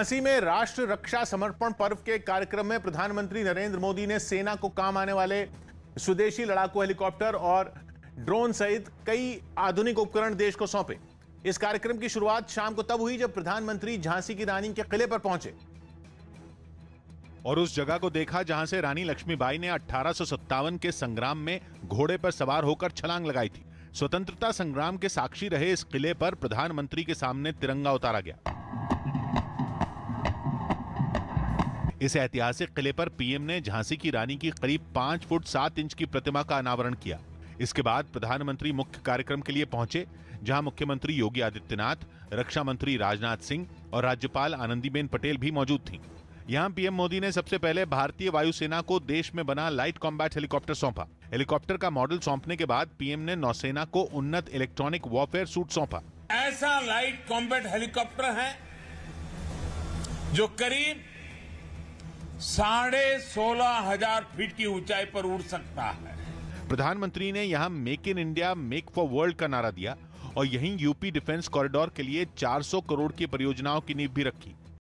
झांसी में राष्ट्र रक्षा समर्पण पर्व के कार्यक्रम में प्रधानमंत्री नरेंद्र मोदी ने सेना को काम आने वाले स्वदेशी लड़ाकू हेलीकॉप्टर और ड्रोन सहित कई आधुनिक उपकरण देश को सौंपे इस कार्यक्रम की शुरुआत शाम को तब हुई जब प्रधानमंत्री झांसी की रानी के किले पर पहुंचे और उस जगह को देखा जहां से रानी लक्ष्मीबाई ने अठारह के संग्राम में घोड़े पर सवार होकर छलांग लगाई थी स्वतंत्रता संग्राम के साक्षी रहे इस किले पर प्रधानमंत्री के सामने तिरंगा उतारा गया इस ऐतिहासिक किले पर पीएम ने झांसी की रानी की करीब पांच फुट सात इंच की प्रतिमा का अनावरण किया इसके बाद प्रधानमंत्री मुख्य कार्यक्रम के लिए पहुंचे जहां मुख्यमंत्री योगी आदित्यनाथ रक्षा मंत्री राजनाथ सिंह और राज्यपाल आनंदीबेन पटेल भी मौजूद थी यहां पीएम मोदी ने सबसे पहले भारतीय वायुसेना को देश में बना लाइट कॉम्बैट हेलीकॉप्टर सौंपा हेलीकॉप्टर का मॉडल सौंपने के बाद पीएम ने नौसेना को उन्नत इलेक्ट्रॉनिक वॉरफेयर सूट सौंपा ऐसा लाइट कॉम्बैट हेलीकॉप्टर है जो करीब साढ़े सोलह हजार फीट की ऊंचाई पर उड़ सकता है प्रधानमंत्री ने यहाँ make in India make for world का नारा दिया और यहीं यूपी डिफेंस कॉरिडोर के लिए 400 करोड़ की परियोजनाओं की नींव भी रखी